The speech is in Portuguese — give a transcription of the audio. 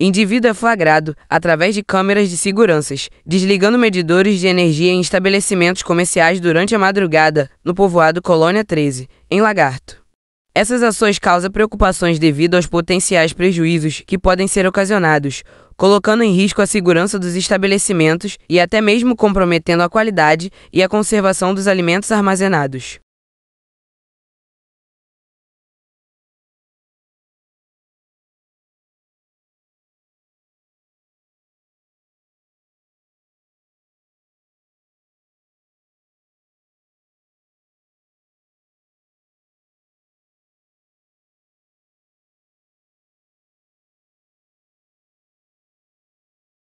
Indivíduo é flagrado através de câmeras de seguranças, desligando medidores de energia em estabelecimentos comerciais durante a madrugada no povoado Colônia 13, em Lagarto. Essas ações causam preocupações devido aos potenciais prejuízos que podem ser ocasionados, colocando em risco a segurança dos estabelecimentos e até mesmo comprometendo a qualidade e a conservação dos alimentos armazenados.